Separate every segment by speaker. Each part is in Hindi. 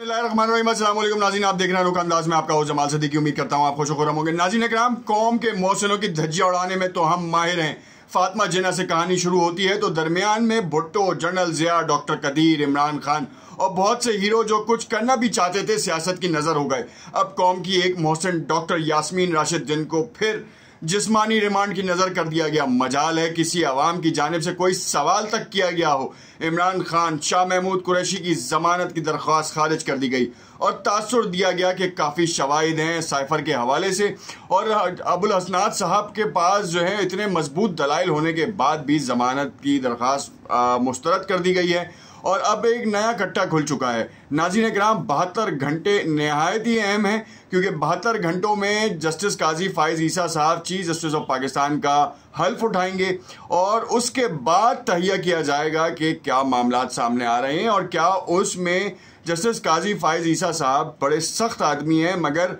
Speaker 1: नाजीन आप देख रहे हैं अंदाज में आपका हो जमाल सदी की उम्मीद करता हूँ आप खुश खुरम होंगे नाजीन कराम कौम के मौसलों की धज्जिया उड़ाने में तो हम माहिर हैं फातमा जिना से कहानी शुरू होती है तो दरमियान में भुट्टो जनरल जिया डॉक्टर कदीर इमरान खान और बहुत से हीरो जो कुछ करना भी चाहते थे सियासत की नज़र हो गए अब कौम की एक मोहसिन डॉक्टर यासमीन राशिद जिनको फिर जिसमानी रिमांड की नज़र कर दिया गया मजाल है किसी अवाम की जानब से कोई सवाल तक किया गया हो इमरान खान शाह महमूद कुरैशी की जमानत की दरख्वास्त खारिज कर दी गई और तासर दिया गया कि काफ़ी शवाद हैं साइफर के हवाले से और अबुल हसनाद साहब के पास जो है इतने मजबूत दलाइल होने के बाद भी जमानत की दरख्वास्त मुस्तरद कर दी गई है और अब एक नया कट्टा खुल चुका है नाजी ने ग्राम बहत्तर घंटे नहायत ही अहम है क्योंकि बहत्तर घंटों में जस्टिस काजी फाइज ईसा साहब चीफ जस्टिस ऑफ पाकिस्तान का हल्फ उठाएंगे और उसके बाद तहिया किया जाएगा कि क्या मामला सामने आ रहे हैं और क्या उसमें जस्टिस काजी फाइज ईसा साहब बड़े सख्त आदमी हैं मगर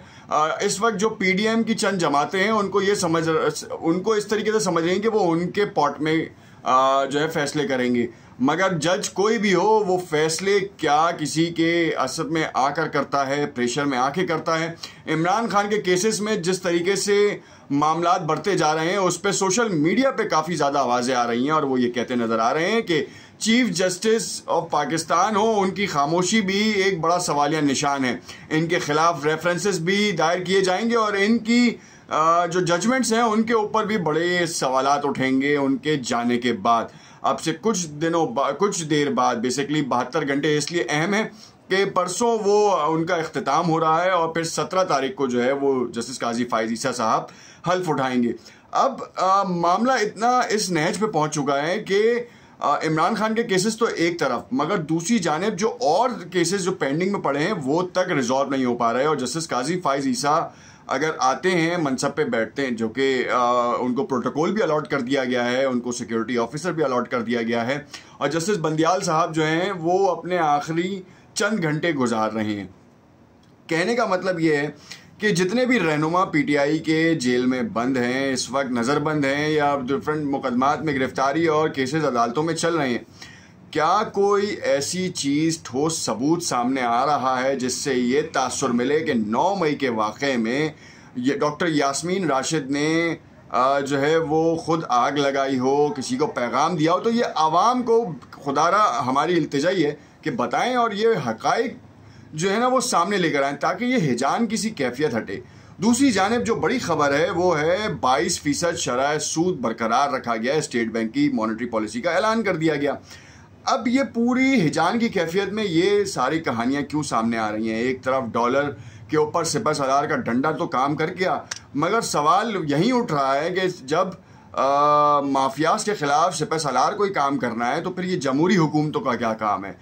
Speaker 1: इस वक्त जो पीडीएम की चंद जमाते हैं उनको ये समझ उनको इस तरीके से समझ रहे हैं कि वो उनके पॉट में जो है फैसले करेंगे मगर जज कोई भी हो वो फैसले क्या किसी के असर में आकर करता है प्रेशर में आके करता है इमरान खान के केसेस में जिस तरीके से मामला बढ़ते जा रहे हैं उस पर सोशल मीडिया पे काफ़ी ज़्यादा आवाज़ें आ रही हैं और वो ये कहते नज़र आ रहे हैं कि चीफ जस्टिस ऑफ पाकिस्तान हो उनकी खामोशी भी एक बड़ा सवालिया निशान है इनके खिलाफ रेफरेंसेस भी दायर किए जाएंगे और इनकी जो जजमेंट्स हैं उनके ऊपर भी बड़े सवाल उठेंगे उनके जाने के बाद अब से कुछ दिनों कुछ देर बाद बेसिकली बहत्तर घंटे इसलिए अहम है कि परसों वो उनका अख्ताम हो रहा है और फिर सत्रह तारीख को जो है वो जस्टिस काजी फायजीसा साहब हल्फ उठाएंगे अब आ, मामला इतना इस नहज पे पहुंच चुका है कि इमरान खान के केसेस तो एक तरफ मगर दूसरी जानब जो और केसेस जो पेंडिंग में पड़े हैं वो तक रिजॉल्व नहीं हो पा रहे और जस्टिस काजी फाइज ईसा अगर आते हैं मनसब पे बैठते हैं जो कि उनको प्रोटोकॉल भी अलॉट कर दिया गया है उनको सिक्योरिटी ऑफिसर भी अलॉट कर दिया गया है और जस्टिस बंदियाल साहब जो हैं वो अपने आखिरी चंद घंटे गुजार रहे हैं कहने का मतलब ये है कि जितने भी रहनुमा पीटीआई के जेल में बंद हैं इस वक्त नज़रबंद हैं या डिफरेंट मुकदमात में गिरफ्तारी और केसेस अदालतों में चल रहे हैं क्या कोई ऐसी चीज़ ठोस सबूत सामने आ रहा है जिससे ये तासर मिले कि 9 मई के वाक़े में ये डॉक्टर यास्मीन राशिद ने जो है वो ख़ुद आग लगाई हो किसी को पैगाम दिया हो तो ये आवाम को खुदारा हमारी इल्तजा है कि बताएं और ये हकाइक जो है ना वो सामने लेकर आए ताकि ये हिजान किसी कैफियत हटे दूसरी जानब जो बड़ी खबर है वो है बाईस फ़ीसद शराय सूद बरकरार रखा गया है स्टेट बैंक की मॉनिटरी पॉलिसी का ऐलान कर दिया गया अब ये पूरी हिजान की कैफियत में ये सारी कहानियाँ क्यों सामने आ रही हैं एक तरफ डॉलर के ऊपर सिपह सलार का डंडा तो काम कर गया मगर सवाल यही उठ रहा है कि जब माफियाज के ख़िलाफ़ सिपह सलार कोई काम करना है तो फिर ये जमहूरी हुकूमतों का क्या काम है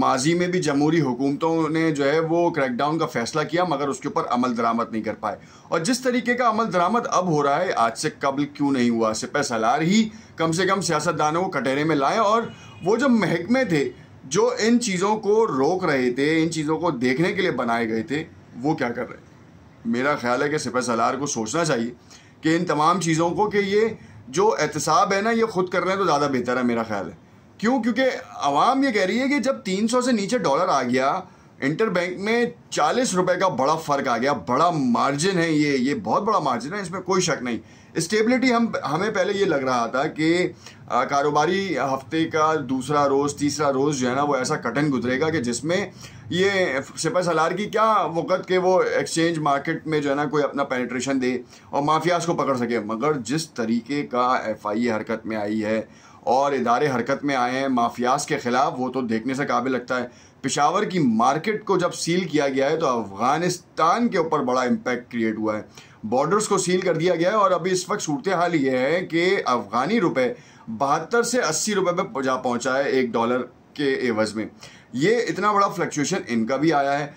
Speaker 1: माजी में भी जमहूरी हुकूमतों ने जो है वो क्रैकडाउन का फैसला किया मगर उसके ऊपर अमल दरामद नहीं कर पाए और जिस तरीके का अमल दरामद अब हो रहा है आज से कबल क्यों नहीं हुआ सिपह सलार ही कम से कम सियासतदानों को कटहरे में लाएं और वो जो महकमे थे जो इन चीज़ों को रोक रहे थे इन चीज़ों को देखने के लिए बनाए गए थे वो क्या कर रहे थे मेरा ख्याल है कि सिपह सलार को सोचना चाहिए कि इन तमाम चीज़ों को कि ये जो एहतसाब है ना ये खुद कर रहे हैं तो ज़्यादा बेहतर है मेरा ख्याल है क्यों क्योंकि आवाम ये कह रही है कि जब 300 से नीचे डॉलर आ गया इंटरबैंक में चालीस रुपये का बड़ा फ़र्क आ गया बड़ा मार्जिन है ये ये बहुत बड़ा मार्जिन है इसमें कोई शक नहीं स्टेबिलिटी हम हमें पहले ये लग रहा था कि कारोबारी हफ्ते का दूसरा रोज़ तीसरा रोज़ जो है ना वो ऐसा कठिन गुजरेगा कि जिसमें ये सिपा सलार की क्या वक़्त के वो एक्सचेंज मार्केट में जो है ना कोई अपना पेनिट्रेशन दे और माफियाज को पकड़ सके मगर जिस तरीके का एफ आई हरकत में आई है और इदारे हरकत में आए हैं माफियाज के ख़िलाफ़ वो तो देखने से काबिल लगता है पिशावर की मार्केट को जब सील किया गया है तो अफगानिस्तान के ऊपर बड़ा इम्पैक्ट क्रिएट हुआ है बॉर्डर्स को सील कर दिया गया है और अभी इस वक्त सूरत हाल ये है कि अफगानी रुपए बहत्तर से अस्सी रुपए पर जा पहुंचा है एक डॉलर के एवज में ये इतना बड़ा फ्लक्चुएशन इनका भी आया है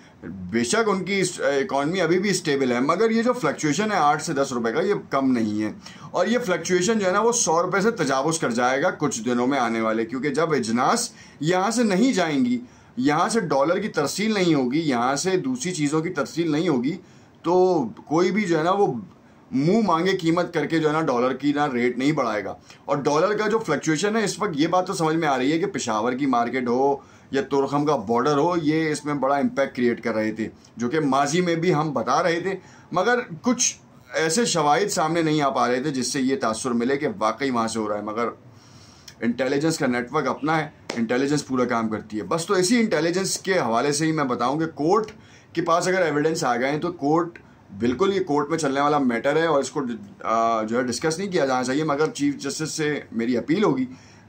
Speaker 1: बेशक उनकी इकॉनमी अभी भी स्टेबल है मगर ये जो फ्लक्चुएशन है आठ से दस रुपए का ये कम नहीं है और ये फ्लक्चुएशन जो है ना वो सौ रुपये से तजावज़ कर जाएगा कुछ दिनों में आने वाले क्योंकि जब इजनास यहाँ से नहीं जाएंगी यहाँ से डॉलर की तरसील नहीं होगी यहाँ से दूसरी चीज़ों की तरसील नहीं होगी तो कोई भी जो है ना वो मुंह मांगे कीमत करके जो है ना डॉलर की ना रेट नहीं बढ़ाएगा और डॉलर का जो फ्लक्चुएशन है इस वक्त ये बात तो समझ में आ रही है कि पिशावर की मार्केट हो या तुरखम का बॉर्डर हो ये इसमें बड़ा इम्पैक्ट क्रिएट कर रहे थे जो कि माजी में भी हम बता रहे थे मगर कुछ ऐसे शवाद सामने नहीं आ पा रहे थे जिससे ये तासर मिले कि वाकई वहाँ से हो रहा है मगर इंटेलिजेंस का नेटवर्क अपना है इंटेलिजेंस पूरा काम करती है बस तो इसी इंटेलिजेंस के हवाले से ही मैं बताऊं कि कोर्ट के पास अगर एविडेंस आ गए तो कोर्ट बिल्कुल ये कोर्ट में चलने वाला मैटर है और इसको जो है डिस्कस नहीं किया जाना चाहिए मगर चीफ जस्टिस से मेरी अपील होगी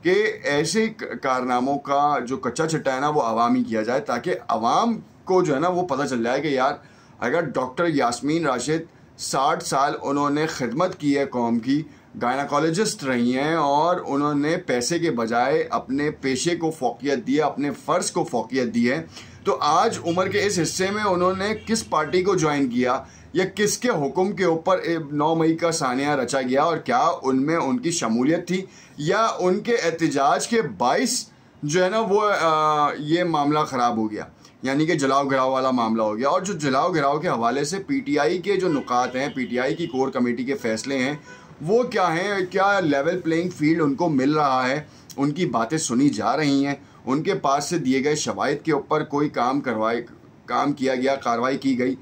Speaker 1: कि ऐसे कारनामों का जो कच्चा चिट्टा है ना वो आवामी किया जाए ताकि आवाम को जो है ना वो पता चल जाए कि यार अगर डॉक्टर यासमीन राशिद साठ साल उन्होंने खिदमत की है कौम की गायनाकोलॉजिस्ट रही हैं और उन्होंने पैसे के बजाय अपने पेशे को फोकियत दी है अपने फ़र्ज़ को फोकियत दी है तो आज उम्र के इस हिस्से में उन्होंने किस पार्टी को ज्वाइन किया या किसके हुक्म के ऊपर नौ मई का सानिया रचा गया और क्या उनमें उनकी शमूलियत थी या उनके एहतजाज के बाईस जो है ना वो आ, ये मामला ख़राब हो गया यानी कि जलाव घिराव वाला मामला हो गया और जो जलाव घिराव के हवाले से पीटीआई के जो नुकात हैं पीटीआई की कोर कमेटी के फैसले हैं वो क्या है क्या लेवल प्लेइंग फील्ड उनको मिल रहा है उनकी बातें सुनी जा रही हैं उनके पास से दिए गए शवायद के ऊपर कोई काम करवाए काम किया गया कार्रवाई की गई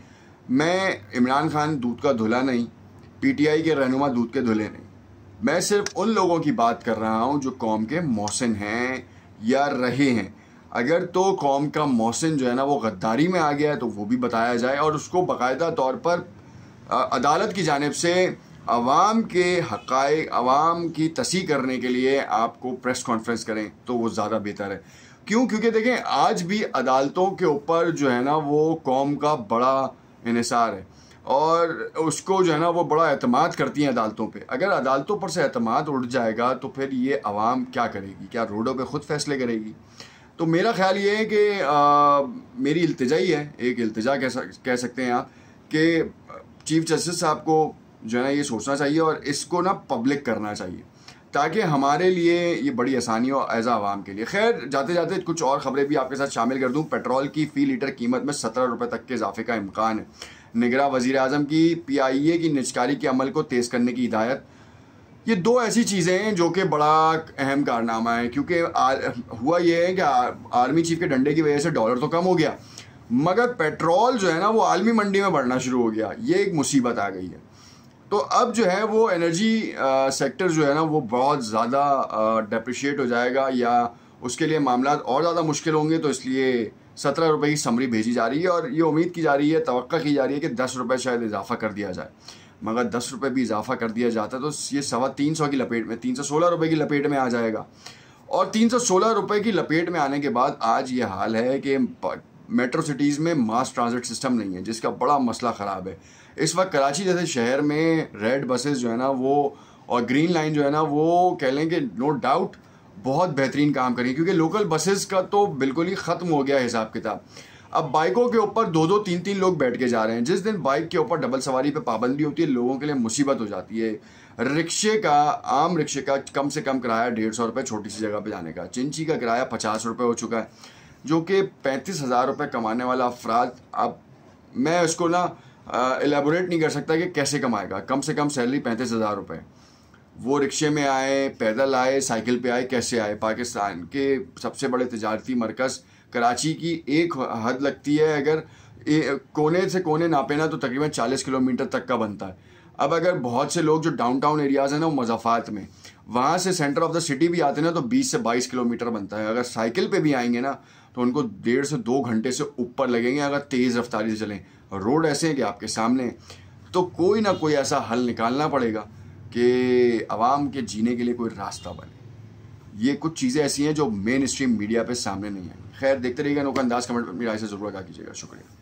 Speaker 1: मैं इमरान खान दूध का धुला नहीं पीटीआई के रहनुमा दूध के धुले नहीं मैं सिर्फ उन लोगों की बात कर रहा हूँ जो कौम के मौसम हैं या रहे हैं अगर तो कौम का मौसम जो है ना वो गद्दारी में आ गया है तो वो भी बताया जाए और उसको बाकायदा तौर पर अदालत की जानब से आवाम के हक़ आवाम की तसी करने के लिए आपको प्रेस कॉन्फ्रेंस करें तो वो ज़्यादा बेहतर है क्यों क्योंकि देखें आज भी अदालतों के ऊपर जो है ना वो कौम का बड़ा इसार है और उसको जो है ना वो बड़ा अतमाद करती हैं अदालतों पे अगर अदालतों पर से अतमाद उठ जाएगा तो फिर ये आवाम क्या करेगी क्या रोडों पे ख़ुद फैसले करेगी तो मेरा ख्याल ये है कि मेरी अल्तजाई है एक अल्तजा कह सकते हैं आप कि चीफ जस्टिस साहब को जो है ना ये सोचना चाहिए और इसको ना पब्लिक करना चाहिए ताकि हमारे लिए ये बड़ी आसानी हो एज आवाम के लिए खैर जाते जाते कुछ और ख़बरें भी आपके साथ शामिल कर दूँ पेट्रोल की फ़ी लीटर कीमत में सत्रह रुपये तक के इजाफे का इम्कान है निगरा वज़ी अजम की पी आई ए की निचकारी के अमल को तेज़ करने की हिदायत ये दो ऐसी चीज़ें हैं जो कि बड़ा अहम कारनामा है क्योंकि हुआ ये है कि आर्मी चीफ के डंडे की वजह से डॉलर तो कम हो गया मगर पेट्रोल जो है ना वो आलमी मंडी में बढ़ना शुरू हो गया ये एक मुसीबत आ गई है तो अब जो है वो एनर्जी सेक्टर uh, जो है ना वो बहुत ज़्यादा डिप्रिशिएट uh, हो जाएगा या उसके लिए मामला और ज़्यादा मुश्किल होंगे तो इसलिए सत्रह रुपये की समरी भेजी जा रही है और ये उम्मीद की जा रही है तो की जा रही है कि दस रुपये शायद इजाफा कर दिया जाए मगर दस रुपये भी इजाफा कर दिया जाता है तो ये सवा तीन सौ की लपेट में तीन सौ सोलह रुपये की लपेट में आ जाएगा और तीन सौ सोलह रुपये की लपेट में आने के बाद आज ये हाल है कि मेट्रो सिटीज़ में मास ट्रांजिट सिस्टम नहीं है जिसका बड़ा मसला ख़राब है इस वक्त कराची जैसे शहर में रेड बसेस जो है ना वो और ग्रीन लाइन जो है ना वो कह लें कि नो डाउट बहुत बेहतरीन काम करें क्योंकि लोकल बसेस का तो बिल्कुल ही ख़त्म हो गया हिसाब किताब अब बाइकों के ऊपर दो दो तीन तीन लोग बैठ के जा रहे हैं जिस दिन बाइक के ऊपर डबल सवारी पे पाबंदी होती है लोगों के लिए मुसीबत हो जाती है रिक्शे का आम रिक्शे का कम से कम किराया डेढ़ सौ रुपये छोटी सी जगह पे जाने का चिंची का किराया पचास रुपये हो चुका है जो कि पैंतीस हज़ार रुपये कमाने वाला अफराद अब मैं उसको ना एलेबोरेट नहीं कर सकता कि कैसे कमाएगा कम से कम सैलरी पैंतीस हज़ार रुपये वो रिक्शे में आए पैदल आए साइकिल पे आए कैसे आए पाकिस्तान के सबसे बड़े तजारती मरकज़ कराची की एक हद लगती है अगर ए, कोने से कोने नापे ना तो तकरीबन 40 किलोमीटर तक का बनता है अब अगर बहुत से लोग जो डाउनटाउन एरियाज़ हैं ना वो मजाफात में वहाँ से सेंटर ऑफ द सिटी भी आते ना तो 20 से 22 किलोमीटर बनता है अगर साइकिल पे भी आएंगे ना तो उनको डेढ़ से दो घंटे से ऊपर लगेंगे अगर तेज़ रफ्तारी से चलें रोड ऐसे हैं कि आपके सामने हैं तो कोई ना कोई ऐसा हल निकालना पड़ेगा कि आवाम के जीने के लिए कोई रास्ता बने ये कुछ चीज़ें ऐसी हैं जो मेन स्ट्रीम मीडिया पर सामने नहीं आई खैर देखते रहिएगा नौका अंदाज कमेंट पर मेरी राय से ज़रूर आगा कीजिएगा शुक्रिया